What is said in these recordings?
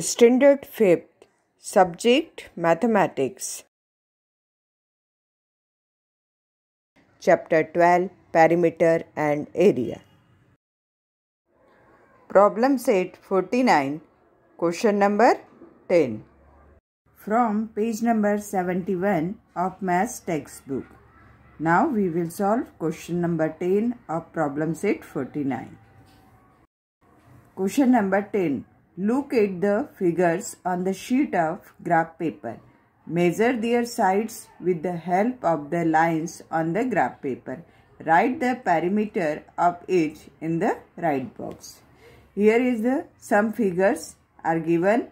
Standard 5th Subject Mathematics Chapter 12 Perimeter and Area Problem set 49 Question number 10 From page number 71 of Maths textbook. Now we will solve question number 10 of problem set 49. Question number 10 Look at the figures on the sheet of graph paper. Measure their sides with the help of the lines on the graph paper. Write the perimeter of each in the right box. Here is the some figures are given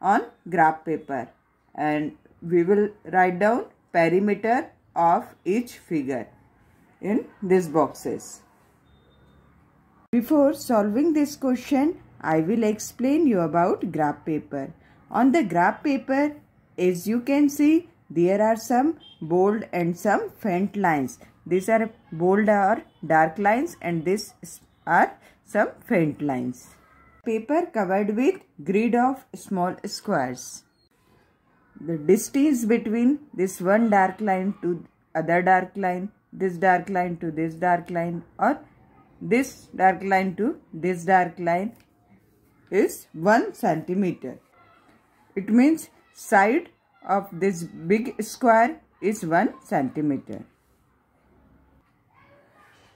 on graph paper and we will write down perimeter of each figure in these boxes. Before solving this question, I will explain you about graph paper. On the graph paper, as you can see, there are some bold and some faint lines. These are bold or dark lines and these are some faint lines. Paper covered with grid of small squares. The distance between this one dark line to other dark line, this dark line to this dark line or this dark line to this dark line is 1 centimeter. It means side of this big square is 1 centimeter.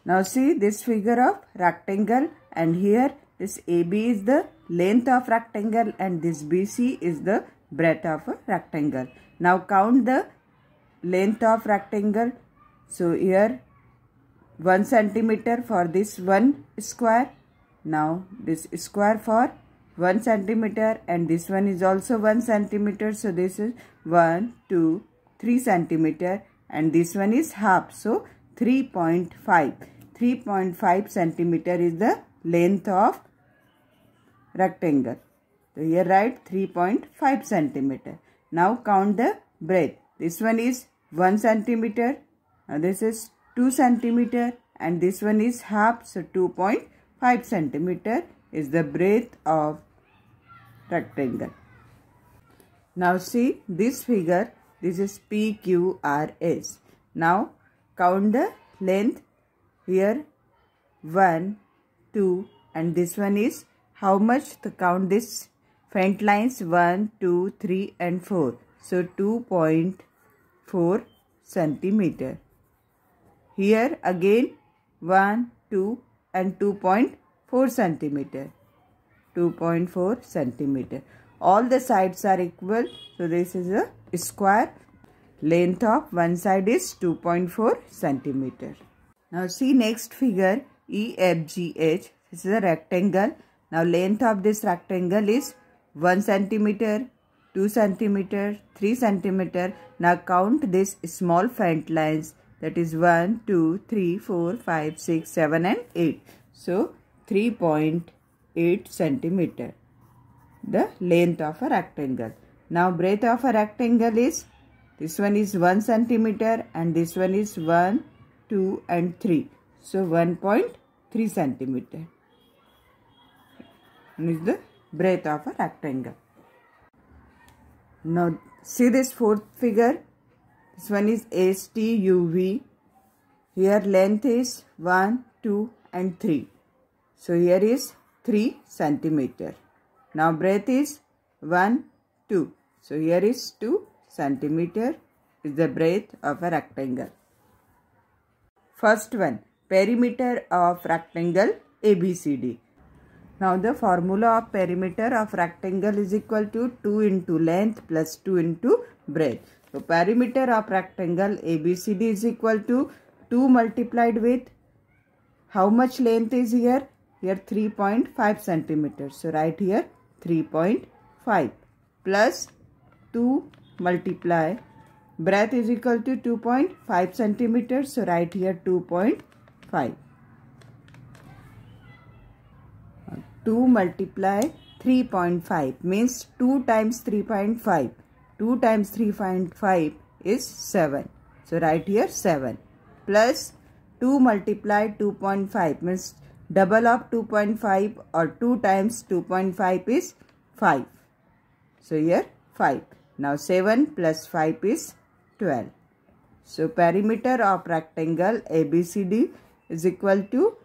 Now see this figure of rectangle and here this AB is the length of rectangle and this BC is the breadth of a rectangle. Now count the length of rectangle. So here 1 centimeter for this one square. Now this square for 1 centimeter and this one is also 1 centimeter so this is 1 2 3 centimeter and this one is half so 3.5 3.5 centimeter is the length of rectangle so here write 3.5 centimeter now count the breadth this one is 1 centimeter now this is 2 centimeter and this one is half so 2.5 centimeter is the breadth of rectangle. Now see this figure, this is PQRS. Now count the length here 1, 2 and this one is how much to count this front lines 1, 2, 3 and 4. So 2.4 centimeter. Here again 1, 2 and 2.4 centimeter. 2.4 centimeter. All the sides are equal. So this is a square. Length of one side is 2.4 centimeter. Now see next figure EFGH. This is a rectangle. Now length of this rectangle is 1 centimeter, 2 centimeter, 3 centimeter. Now count this small front lines that is 1, 2, 3, 4, 5, 6, 7 and 8. So 3. 8 centimeter. The length of a rectangle. Now breadth of a rectangle is this one is 1 centimeter and this one is 1, 2 and 3. So 1.3 centimeter is the breadth of a rectangle. Now see this fourth figure. This one is STUV. Here length is 1, 2 and 3. So here is 3 centimeter. Now breadth is 1, 2. So here is 2 centimeter is the breadth of a rectangle. First one, perimeter of rectangle ABCD. Now the formula of perimeter of rectangle is equal to 2 into length plus 2 into breadth. So perimeter of rectangle ABCD is equal to 2 multiplied with how much length is here? Here 3.5 centimeters. So write here 3.5 plus 2 multiply breadth is equal to 2.5 centimeters. So write here 2.5. 2 multiply 3.5 means 2 times 3.5. 2 times 3.5 is 7. So write here 7 plus 2 multiply 2.5 means double of 2.5 or 2 times 2.5 is 5. So here 5. Now 7 plus 5 is 12. So perimeter of rectangle ABCD is equal to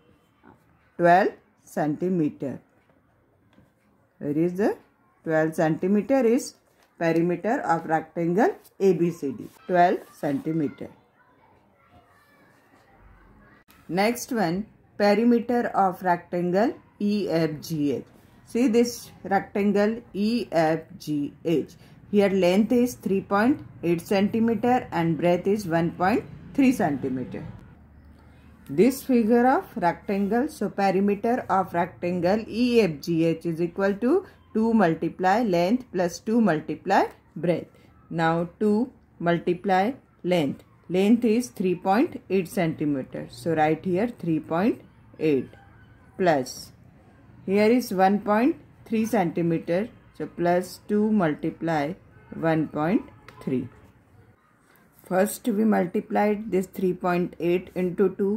12 centimeter. Where is the 12 centimeter is perimeter of rectangle ABCD. 12 centimeter. Next one perimeter of rectangle EFGH. See this rectangle EFGH. Here length is 3.8 centimeter and breadth is 1.3 centimeter. This figure of rectangle, so perimeter of rectangle EFGH is equal to 2 multiply length plus 2 multiply breadth. Now 2 multiply length. Length is 3.8 centimeter. So write here 3.8 8 plus here is 1.3 centimeter so plus 2 multiply 1.3 first we multiplied this 3.8 into 2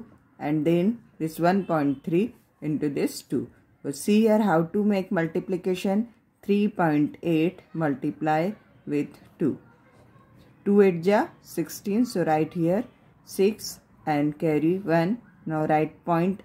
and then this 1.3 into this 2 so see here how to make multiplication 3.8 multiply with 2 2 8 ja 16 so right here 6 and carry 1 now write point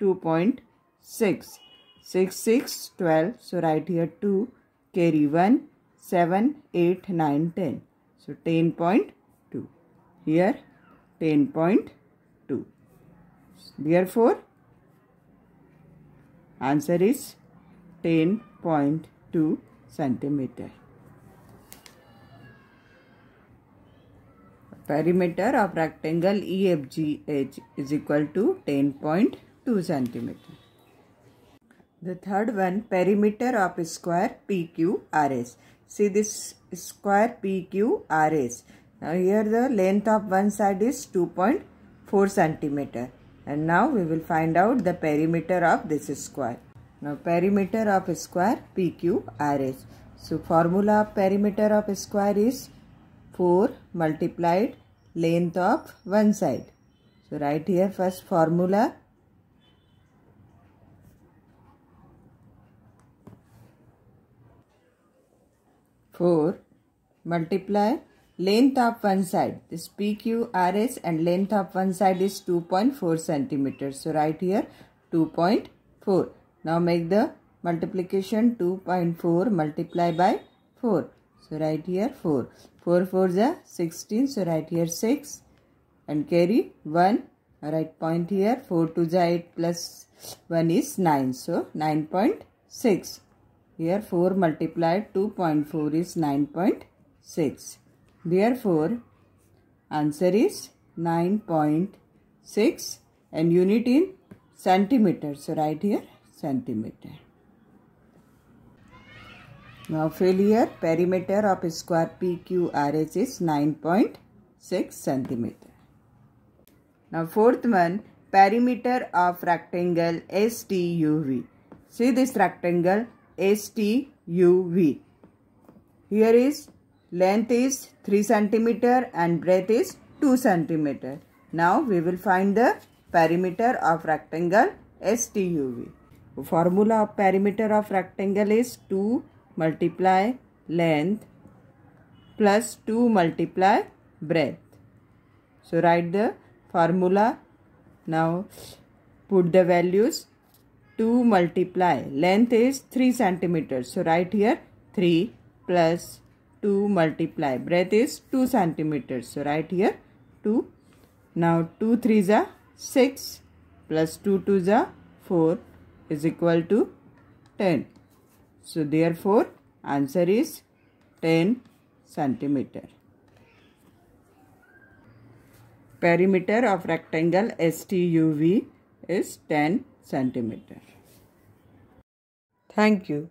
2.6. 6, 6, 12. So write here 2, carry 1, 7, 8, 9, 10. So 10.2. Here 10.2. Therefore, answer is 10.2 centimeter. perimeter of rectangle EFGH is equal to 10.2. 2 cm. The third one perimeter of square PQRS. See this square PQRS. Now here the length of one side is 2.4 centimeter. And now we will find out the perimeter of this square. Now perimeter of square PQRS. So formula of perimeter of square is 4 multiplied length of one side. So write here first formula 4. Multiply length of one side. This PQRS and length of one side is 2.4 centimeters. So right here 2.4. Now make the multiplication 2.4 multiply by 4. So right here 4. 4 4 is 16. So right here 6. And carry 1. Right point here 4 to the 8 plus 1 is 9. So 9.6. Here 4 multiplied 2.4 is 9.6. Therefore, answer is 9.6 and unit in centimeters. So, right here centimeter. Now fill here perimeter of square PQRS is 9.6 centimeter. Now fourth one perimeter of rectangle STUV. See this rectangle STUV. Here is length is 3 centimeter and breadth is 2 centimeter. Now we will find the perimeter of rectangle STUV. Formula of perimeter of rectangle is 2 multiply length plus 2 multiply breadth. So write the formula. Now put the values 2 multiply length is 3 centimeters so right here 3 plus 2 multiply breadth is 2 centimeters so right here 2 now 2 3s a 6 plus 2 is a 4 is equal to 10 so therefore answer is 10 centimeter perimeter of rectangle STUV is 10 centimeter. Thank you.